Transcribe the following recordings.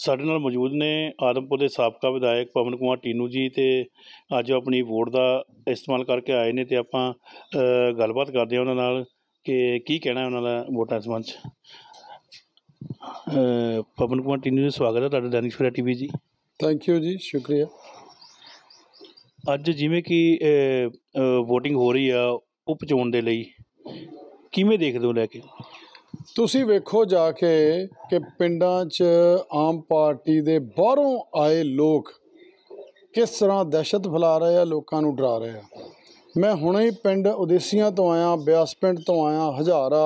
ਸਾਡੇ ਨਾਲ ਮੌਜੂਦ ਨੇ ਆਦਮਪੁਰ ਦੇ ਸਾਬਕਾ ਵਿਧਾਇਕ ਪਵਨ ਕੁਮਾਰ ਟੀਨੂ ਜੀ ਤੇ ਅੱਜ ਆਪਣੀ ਵੋਟ ਦਾ ਇਸਤੇਮਾਲ ਕਰਕੇ ਆਏ ਨੇ ਤੇ ਆਪਾਂ ਗੱਲਬਾਤ ਕਰਦੇ ਹਾਂ ਉਹਨਾਂ ਨਾਲ ਕਿ ਕੀ ਕਹਿਣਾ ਹੈ ਉਹਨਾਂ ਦਾ ਵੋਟਾਂ ਸੰਬੰਧ ਪਵਨ ਕੁਮਾਰ ਟੀਨੂ ਜੀ ਸਵਾਗਤ ਹੈ ਤੁਹਾਡਾ ਦੈਨਿਕ ਸ਼ੁਰਾ ਟੀਵੀ ਜੀ ਥੈਂਕ ਯੂ ਜੀ ਸ਼ੁਕਰੀਆ ਅੱਜ ਜਿਵੇਂ ਕਿ ਅ, VOTING ਹੋ ਰਹੀ ਆ ਉਪਚੋਣ ਦੇ ਲਈ ਕਿਵੇਂ ਦੇਖਦੇ ਹੋ ਲੈ ਕੇ ਤੁਸੀਂ ਵੇਖੋ ਜਾ ਕੇ ਕਿ ਪਿੰਡਾਂ 'ਚ ਆਮ ਪਾਰਟੀ ਦੇ ਬਾਹਰੋਂ ਆਏ ਲੋਕ ਕਿਸ ਤਰ੍ਹਾਂ ਦਹਿਸ਼ਤ ਫਲਾ ਰਹੇ ਆ ਲੋਕਾਂ ਨੂੰ ਡਰਾ ਰਹੇ ਆ ਮੈਂ ਹੁਣੇ ਹੀ ਪਿੰਡ ਉਦੇਸੀਆਂ ਤੋਂ ਆਇਆ ਬਿਆਸ ਪਿੰਡ ਤੋਂ ਆਇਆ ਹਜ਼ਾਰਾ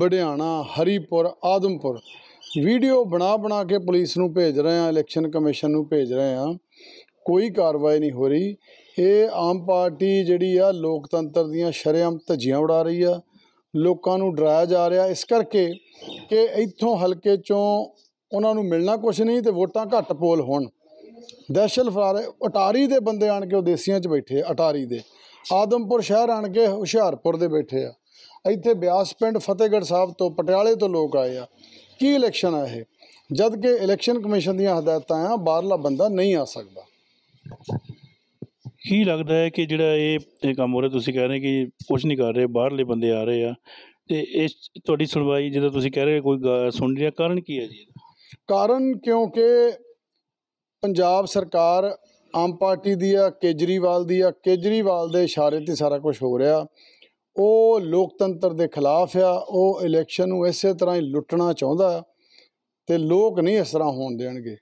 ਬੜਿਆਣਾ ਹਰੀਪੁਰ ਆਦਮਪੁਰ ਵੀਡੀਓ ਬਣਾ ਬਣਾ ਕੇ ਪੁਲਿਸ ਨੂੰ ਭੇਜ ਰਹੇ ਆ ਇਲੈਕਸ਼ਨ ਕਮਿਸ਼ਨ ਨੂੰ ਭੇਜ ਰਹੇ ਆ ਕੋਈ ਕਾਰਵਾਈ ਨਹੀਂ ਹੋ ਰਹੀ ਇਹ ਆਮ ਪਾਰਟੀ ਜਿਹੜੀ ਆ ਲੋਕਤੰਤਰ ਦੀਆਂ ਸ਼ਰਿਆਮ ਧੱਜੀਆਂ ਉਡਾ ਰਹੀ ਆ ਲੋਕਾਂ ਨੂੰ ਡਰਾਇਆ ਜਾ ਰਿਹਾ ਇਸ ਕਰਕੇ ਕਿ ਇੱਥੋਂ ਹਲਕੇ ਚੋਂ ਉਹਨਾਂ ਨੂੰ ਮਿਲਣਾ ਕੁਝ ਨਹੀਂ ਤੇ ਵੋਟਾਂ ਘੱਟ ਪੋਲ ਹੋਣ ਦਹਿਸ਼ਤ ਫਰਾਰ ਅਟਾਰੀ ਦੇ ਬੰਦੇ ਆਣ ਕੇ ਉਦੇਸੀਆਂ 'ਚ ਬੈਠੇ ਅਟਾਰੀ ਦੇ ਆਦਮਪੁਰ ਸ਼ਹਿਰ ਆਣ ਕੇ ਹੁਸ਼ਿਆਰਪੁਰ ਦੇ ਬੈਠੇ ਆ ਇੱਥੇ ਬਿਆਸ ਪਿੰਡ ਫਤਿਹਗੜ੍ਹ ਸਾਹਿਬ ਤੋਂ ਪਟਿਆਲੇ ਤੋਂ ਲੋਕ ਆਏ ਆ ਕੀ ਇਲੈਕਸ਼ਨ ਆ ਇਹ ਜਦ ਕਿ ਇਲੈਕਸ਼ਨ ਕਮਿਸ਼ਨ ਦੀਆਂ ਹਦਾਇਤਾਂ ਆ ਬਾਹਰਲਾ ਬੰਦਾ ਨਹੀਂ ਆ ਸਕਦਾ ਕੀ ਲੱਗਦਾ ਹੈ ਕਿ ਜਿਹੜਾ ਇਹ ਇਹ ਕੰਮ ਹੋ ਰਿਹਾ ਤੁਸੀਂ ਕਹਿ ਰਹੇ ਕਿ ਕੁਝ ਨਹੀਂ ਕਰ ਰਹੇ ਬਾਹਰਲੇ ਬੰਦੇ ਆ ਰਹੇ ਆ ਤੇ ਇਸ ਤੁਹਾਡੀ ਸੁਣਵਾਈ ਜਿਹਦਾ ਤੁਸੀਂ ਕਹਿ ਰਹੇ ਕੋਈ ਸੁਣ ਨਹੀਂ ਰਿਹਾ ਕਾਰਨ ਕੀ ਹੈ ਜੀ ਇਹਦਾ? ਕਾਰਨ ਕਿਉਂਕਿ ਪੰਜਾਬ ਸਰਕਾਰ ਆਮ ਪਾਰਟੀ ਦੀ ਆ ਕੇਜਰੀਵਾਲ ਦੀ ਆ ਕੇਜਰੀਵਾਲ ਦੇ ਇਸ਼ਾਰੇ ਤੇ ਸਾਰਾ ਕੁਝ ਹੋ ਰਿਹਾ ਉਹ ਲੋਕਤੰਤਰ ਦੇ ਖਿਲਾਫ ਆ ਉਹ ਇਲੈਕਸ਼ਨ ਨੂੰ ਇਸੇ ਤਰ੍ਹਾਂ ਹੀ ਲੁੱਟਣਾ ਚਾਹੁੰਦਾ ਤੇ ਲੋਕ ਨਹੀਂ ਇਸ ਤਰ੍ਹਾਂ ਹੋਣ ਦੇਣਗੇ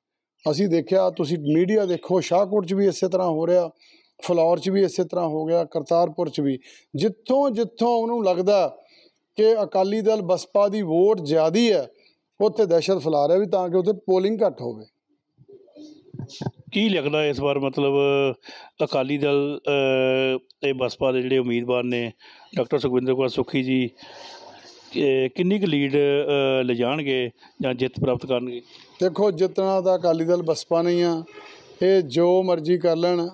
ਅਸੀਂ ਦੇਖਿਆ ਤੁਸੀਂ ਮੀਡੀਆ ਦੇਖੋ ਸ਼ਾਹਕੋਟ 'ਚ ਵੀ ਇਸੇ ਤਰ੍ਹਾਂ ਹੋ ਰਿਹਾ ਫਲੌਰ 'ਚ ਵੀ ਇਸੇ ਤਰ੍ਹਾਂ ਹੋ ਗਿਆ ਕਰਤਾਰਪੁਰ 'ਚ ਵੀ ਜਿੱਥੋਂ ਜਿੱਥੋਂ ਉਹਨੂੰ ਲੱਗਦਾ ਕਿ ਅਕਾਲੀ ਦਲ ਬਸਪਾ ਦੀ ਵੋਟ ਜ਼ਿਆਦੀ ਹੈ ਉੱਥੇ ਦਹਿਸ਼ਤ ਫਲਾ ਰਿਹਾ ਵੀ ਤਾਂ ਕਿ ਉੱਥੇ ਪੋਲਿੰਗ ਘੱਟ ਹੋਵੇ ਕੀ ਲੱਗਦਾ ਇਸ ਵਾਰ ਮਤਲਬ ਅਕਾਲੀ ਦਲ ਤੇ ਬਸਪਾ ਦੇ ਜਿਹੜੇ ਉਮੀਦਵਾਰ ਨੇ ਡਾਕਟਰ ਸੁਖਵਿੰਦਰ ਕੁਮਾਰ ਸੁਖੀ ਜੀ ਕਿੰਨੀ ਕੁ ਲੀਡ ਲੈ ਜਾਣਗੇ ਜਾਂ ਜਿੱਤ ਪ੍ਰਾਪਤ ਕਰਨਗੇ ਦੇਖੋ ਜਿੱਤਣਾ ਤਾਂ ਅਕਾਲੀ ਦਲ ਬਸਪਾ ਨਹੀਂ ਆ ਇਹ ਜੋ ਮਰਜ਼ੀ ਕਰ ਲੈਣ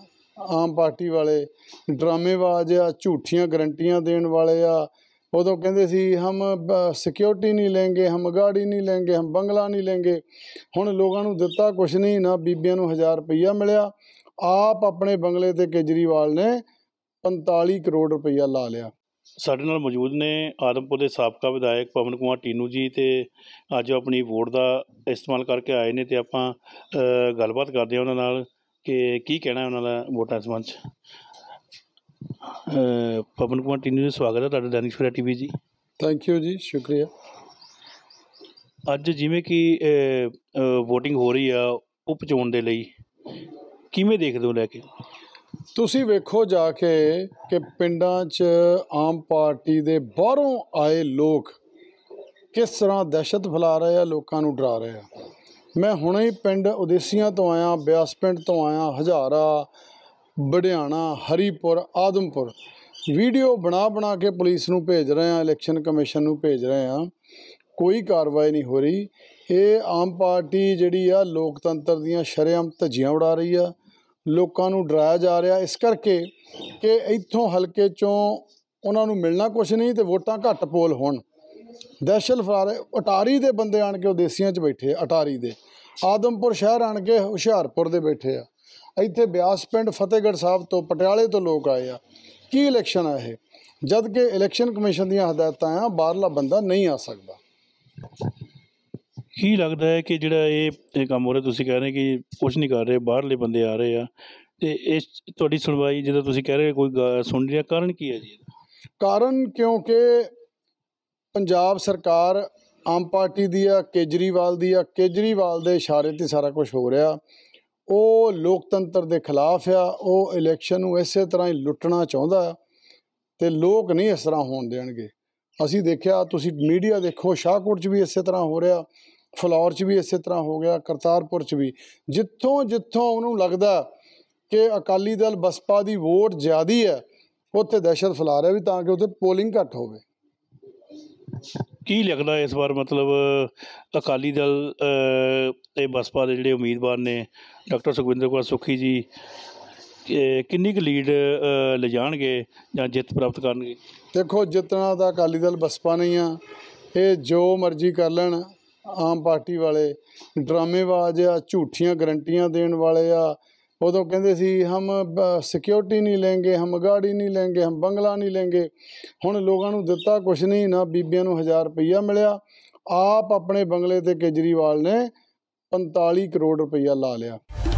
ਆਮ ਪਾਰਟੀ ਵਾਲੇ ਡਰਾਮੇਬਾਜ਼ ਆ ਝੂਠੀਆਂ ਗਰੰਟੀਆਂ ਦੇਣ ਵਾਲੇ ਆ ਉਦੋਂ ਕਹਿੰਦੇ ਸੀ ਹਮ ਸਿਕਿਉਰਿਟੀ ਨਹੀਂ ਲੈਂਗੇ ਹਮ ਗਾੜੀ ਨਹੀਂ ਲੈਂਗੇ ਹਮ ਬੰਗਲਾ ਨਹੀਂ ਲੈਂਗੇ ਹੁਣ ਲੋਕਾਂ ਨੂੰ ਦਿੱਤਾ ਕੁਛ ਨਹੀਂ ਨਾ ਬੀਬੀਆਂ ਨੂੰ 1000 ਰੁਪਈਆ ਮਿਲਿਆ ਆਪ ਆਪਣੇ ਬੰਗਲੇ ਤੇ ਕੇਜਰੀਵਾਲ ਨੇ 45 ਕਰੋੜ ਰੁਪਈਆ ਲਾ ਲਿਆ ਸਾਡੇ ਨਾਲ ਮੌਜੂਦ ਨੇ ਆਦਮਪੁਰ ਦੇ ਸਾਬਕਾ ਵਿਧਾਇਕ ਪਵਨ ਕੁਮਾਰ ਟੀਨੂ ਜੀ ਤੇ ਅੱਜ ਆਪਣੀ ਵੋਟ ਦਾ ਇਸਤੇਮਾਲ ਕਰਕੇ ਆਏ ਨੇ ਤੇ ਆਪਾਂ ਗੱਲਬਾਤ ਕਰਦੇ ਆ ਉਹਨਾਂ ਨਾਲ ਕਿ ਕੀ ਕਹਿਣਾ ਉਹਨਾਂ ਦਾ ਵੋਟਾਂ ਸੰਬੰਧ ਅ, ਪਵਨ ਕੁਮਾਰ ਟੀਨੂ ਜੀ ਸਵਾਗਤ ਹੈ ਤੁਹਾਡਾ ਦੈਨਿਕ ਸਵੇਰਾ ਟੀਵੀ ਜੀ ਥੈਂਕ ਯੂ ਜੀ ਸ਼ੁਕਰੀਆ ਅੱਜ ਜਿਵੇਂ ਕਿ ਵੋਟਿੰਗ VOTING ਹੋ ਰਹੀ ਆ ਉਪ ਚੋਣ ਦੇ ਲਈ ਕਿਵੇਂ ਦੇਖਦੇ ਹੋ ਲੈ ਕੇ ਤੁਸੀਂ ਵੇਖੋ ਜਾ ਕੇ ਕਿ ਪਿੰਡਾਂ 'ਚ ਆਮ ਪਾਰਟੀ ਦੇ ਬਾਹਰੋਂ ਆਏ ਲੋਕ ਕਿਸ ਤਰ੍ਹਾਂ ਦਹਿਸ਼ਤ ਫੈਲਾ ਰਹੇ ਆ ਲੋਕਾਂ ਨੂੰ ਡਰਾ ਰਹੇ ਆ ਮੈਂ ਹੁਣੇ ਹੀ ਪਿੰਡ ਉਦੇਸੀਆਂ ਤੋਂ ਆਇਆ ਬਿਆਸ ਪਿੰਡ ਤੋਂ ਆਇਆ ਹਜ਼ਾਰਾ ਬੜਿਆਣਾ ਹਰੀਪੁਰ ਆਦਮਪੁਰ ਵੀਡੀਓ ਬਣਾ ਬਣਾ ਕੇ ਪੁਲਿਸ ਨੂੰ ਭੇਜ ਰਹੇ ਆ ਇਲੈਕਸ਼ਨ ਕਮਿਸ਼ਨ ਨੂੰ ਭੇਜ ਰਹੇ ਆ ਕੋਈ ਕਾਰਵਾਈ ਨਹੀਂ ਹੋ ਰਹੀ ਇਹ ਆਮ ਪਾਰਟੀ ਜਿਹੜੀ ਆ ਲੋਕਤੰਤਰ ਦੀਆਂ ਸ਼ਰਿਆਮ ਧੱਜੀਆਂ ਉਡਾ ਰਹੀ ਆ ਲੋਕਾਂ ਨੂੰ ਡਰਾਇਆ ਜਾ ਰਿਹਾ ਇਸ ਕਰਕੇ ਕਿ ਇੱਥੋਂ ਹਲਕੇ ਚੋਂ ਉਹਨਾਂ ਨੂੰ ਮਿਲਣਾ ਕੁਝ ਨਹੀਂ ਤੇ ਵੋਟਾਂ ਘੱਟ ਪੋਲ ਹੋਣ ਦਹਿਸ਼ਤ ਫਰਾਰੇ ਅਟਾਰੀ ਦੇ ਬੰਦੇ ਆਣ ਕੇ ਉਹ ਦੇਸੀਆਂ 'ਚ ਬੈਠੇ ਆ ਅਟਾਰੀ ਦੇ ਆਦਮਪੁਰ ਸ਼ਹਿਰ ਆਣ ਕੇ ਹੁਸ਼ਿਆਰਪੁਰ ਦੇ ਬੈਠੇ ਆ ਇੱਥੇ ਬਿਆਸ ਪਿੰਡ ਫਤਿਹਗੜ੍ਹ ਸਾਹਿਬ ਤੋਂ ਪਟਿਆਲੇ ਤੋਂ ਲੋਕ ਆਏ ਆ ਕੀ ਇਲੈਕਸ਼ਨ ਆ ਇਹ ਜਦ ਕਿ ਇਲੈਕਸ਼ਨ ਕਮਿਸ਼ਨ ਦੀਆਂ ਹਦਾਇਤਾਂ ਆ ਬਾਹਰਲਾ ਬੰਦਾ ਨਹੀਂ ਆ ਸਕਦਾ ਕੀ ਲੱਗਦਾ ਹੈ ਕਿ ਜਿਹੜਾ ਇਹ ਇਹ ਕੰਮ ਹੋ ਰਿਹਾ ਤੁਸੀਂ ਕਹਿ ਰਹੇ ਕਿ ਕੁਝ ਨਹੀਂ ਕਰ ਰਹੇ ਬਾਹਰਲੇ ਬੰਦੇ ਆ ਰਹੇ ਆ ਤੇ ਇਸ ਤੁਹਾਡੀ ਸੁਣਵਾਈ ਜਦੋਂ ਤੁਸੀਂ ਕਹਿ ਰਹੇ ਕੋਈ ਸੁਣ ਰਿਹਾ ਕਾਰਨ ਕੀ ਹੈ ਜੀ ਕਾਰਨ ਕਿਉਂਕਿ ਪੰਜਾਬ ਸਰਕਾਰ ਆਮ ਪਾਰਟੀ ਦੀ ਆ ਕੇਜਰੀਵਾਲ ਦੀ ਆ ਕੇਜਰੀਵਾਲ ਦੇ ਇਸ਼ਾਰੇ ਤੇ ਸਾਰਾ ਕੁਝ ਹੋ ਰਿਹਾ ਉਹ ਲੋਕਤੰਤਰ ਦੇ ਖਿਲਾਫ ਆ ਉਹ ਇਲੈਕਸ਼ਨ ਨੂੰ ਇਸੇ ਤਰ੍ਹਾਂ ਹੀ ਲੁੱਟਣਾ ਚਾਹੁੰਦਾ ਤੇ ਲੋਕ ਨਹੀਂ ਇਸ ਤਰ੍ਹਾਂ ਹੋਣ ਦੇਣਗੇ ਅਸੀਂ ਦੇਖਿਆ ਤੁਸੀਂ ਮੀਡੀਆ ਦੇਖੋ ਸ਼ਾਹਕੋਟ 'ਚ ਵੀ ਇਸੇ ਤਰ੍ਹਾਂ ਹੋ ਰਿਹਾ ਫਲੌਰ 'ਚ ਵੀ ਇਸੇ ਤਰ੍ਹਾਂ ਹੋ ਗਿਆ ਕਰਤਾਰਪੁਰ 'ਚ ਵੀ ਜਿੱਥੋਂ ਜਿੱਥੋਂ ਉਹਨੂੰ ਲੱਗਦਾ ਕਿ ਅਕਾਲੀ ਦਲ ਬਸਪਾ ਦੀ ਵੋਟ ਜ਼ਿਆਦੀ ਹੈ ਉੱਥੇ ਦਹਿਸ਼ਤ ਫਲਾ ਰਿਹਾ ਵੀ ਤਾਂ ਕਿ ਉੱਥੇ ਪੋਲਿੰਗ ਘੱਟ ਹੋਵੇ ਕੀ ਲੱਗਦਾ ਇਸ ਵਾਰ ਮਤਲਬ ਅਕਾਲੀ ਦਲ ਤੇ ਬਸਪਾ ਦੇ ਜਿਹੜੇ ਉਮੀਦਵਾਰ ਨੇ ਡਾਕਟਰ ਸੁਖਵਿੰਦਰ ਕੁਮਾਰ ਸੁਖੀ ਜੀ ਕਿੰਨੀ ਕੁ ਲੀਡ ਲਿਜਾਣਗੇ ਜਾਂ ਜਿੱਤ ਪ੍ਰਾਪਤ ਕਰਨਗੇ ਦੇਖੋ ਜਿੱਤਣਾ ਤਾਂ ਅਕਾਲੀ ਦਲ ਬਸਪਾ ਨਹੀਂ ਆ ਇਹ ਜੋ ਮਰਜ਼ੀ ਕਰ ਲੈਣ ਆਮ ਪਾਰਟੀ ਵਾਲੇ ਡਰਾਮੇਬਾਜ਼ ਆ ਝੂਠੀਆਂ ਗਰੰਟੀਆਂ ਦੇਣ ਵਾਲੇ ਆ ਉਦੋਂ ਕਹਿੰਦੇ ਸੀ ਹਮ ਸਿਕਿਉਰਿਟੀ ਨਹੀਂ ਲੈਂਗੇ ਹਮ ਗਾੜੀ ਨਹੀਂ ਲੈਂਗੇ ਹਮ ਬੰਗਲਾ ਨਹੀਂ ਲੈਂਗੇ ਹੁਣ ਲੋਕਾਂ ਨੂੰ ਦਿੱਤਾ ਕੁਛ ਨਹੀਂ ਨਾ ਬੀਬੀਆਂ ਨੂੰ 1000 ਰੁਪਈਆ ਮਿਲਿਆ ਆਪ ਆਪਣੇ ਬੰਗਲੇ ਤੇ ਕੇਜਰੀਵਾਲ ਨੇ 45 ਕਰੋੜ ਰੁਪਈਆ ਲਾ ਲਿਆ